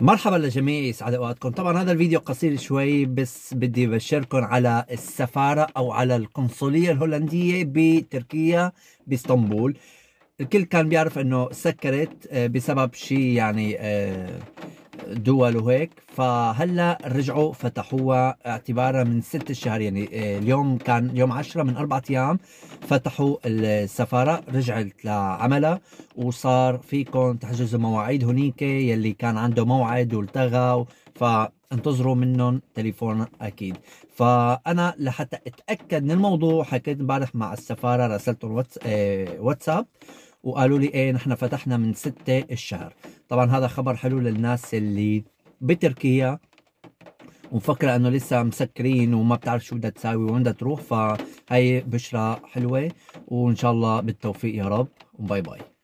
مرحبا للجميع يسعد اوقاتكم طبعا هذا الفيديو قصير شوي بس بدي ابشركم على السفاره او على القنصليه الهولنديه بتركيا باسطنبول الكل كان بيعرف انه سكرت آه، بسبب شيء يعني آه، دول وهيك فهلا رجعوا فتحوها اعتبارا من ست شهر يعني آه، اليوم كان يوم 10 من أربعة ايام فتحوا السفاره رجعت لعملها وصار فيكم تحجزوا مواعيد هنيك يلي كان عنده موعد والتغى فانتظروا منهم تليفون اكيد فانا لحتى اتاكد من الموضوع حكيت امبارح مع السفاره راسلتهم آه، واتساب وقالوا لي ايه نحن فتحنا من ستة الشهر طبعا هذا خبر حلو للناس اللي بتركيا ومفكرة انه لسه مسكرين وما بتعرف شو بدها تساوي وين بدها تروح فهي بشرة حلوة وان شاء الله بالتوفيق يا رب وباي باي